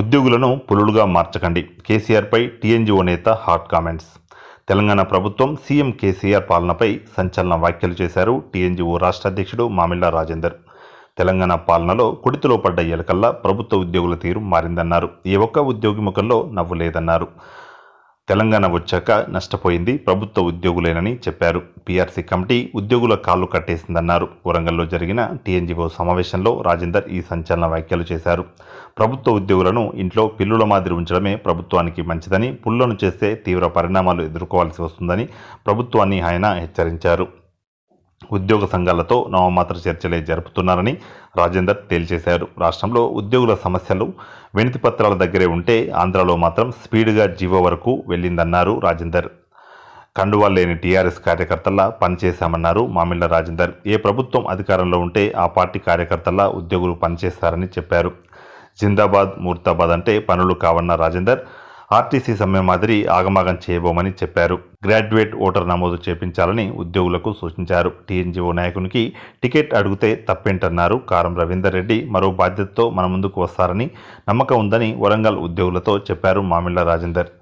ఉద్యోగులను పులులుగా మార్చకండి కేసీఆర్పై టీఎన్జిఓ నేత హాట్ కామెంట్స్ తెలంగాణ ప్రభుత్వం సీఎం కేసీఆర్ పాలనపై సంచలన వ్యాఖ్యలు చేశారు టీఎన్జిఓ రాష్ట్ర అధ్యక్షుడు మామిళ్ళ రాజేందర్ తెలంగాణ పాలనలో కుడితిలో పడ్డ ఎలకల్లా ప్రభుత్వ ఉద్యోగుల తీరు మారిందన్నారు ఏ ఒక్క ఉద్యోగి ముఖంలో నవ్వు లేదన్నారు తెలంగాణ వచ్చాక నష్టపోయింది ప్రభుత్వ ఉద్యోగులేనని చెప్పారు పీఆర్సీ కమిటీ ఉద్యోగుల కాళ్లు కట్టేసిందన్నారు వరంగల్లో జరిగిన టీఎన్జీఓ సమావేశంలో రాజేందర్ ఈ సంచలన వ్యాఖ్యలు చేశారు ప్రభుత్వ ఉద్యోగులను ఇంట్లో పిల్లుల మాదిరి ఉంచడమే ప్రభుత్వానికి మంచిదని పుల్లను చేస్తే తీవ్ర పరిణామాలు ఎదుర్కోవాల్సి వస్తుందని ప్రభుత్వాన్ని ఆయన హెచ్చరించారు ఉద్యోగ సంఘాలతో నామమాత్ర చర్చలే జరుపుతున్నారని రాజేందర్ తేల్చేశారు రాష్ట్రంలో ఉద్యోగుల సమస్యలు వినతి పత్రాల దగ్గరే ఉంటే ఆంధ్రాలో మాత్రం స్పీడ్గా జీవో వరకు వెళ్ళిందన్నారు రాజేందర్ కండువాలు లేని టీఆర్ఎస్ కార్యకర్తల్లా పనిచేశామన్నారు మామిళ్ళ రాజేందర్ ఏ ప్రభుత్వం అధికారంలో ఉంటే ఆ పార్టీ కార్యకర్తల్లా ఉద్యోగులు పనిచేస్తారని చెప్పారు జిందాబాద్ మూర్తాబాద్ అంటే పనులు కావన్న రాజేందర్ ఆర్టీసీ సమ్మె మాదిరి ఆగమాగం చేయబోమని చెప్పారు గ్రాడ్యుయేట్ ఓటర్ నమోదు చేపించాలని ఉద్యోగులకు సూచించారు టీఎన్జీఓ నాయకునికి టికెట్ అడిగితే తప్పేంటన్నారు కారం రవీందర్ రెడ్డి మరో బాధ్యతతో మన ముందుకు వస్తారని నమ్మకం ఉందని వరంగల్ ఉద్యోగులతో చెప్పారు మామిళ్ళ రాజేందర్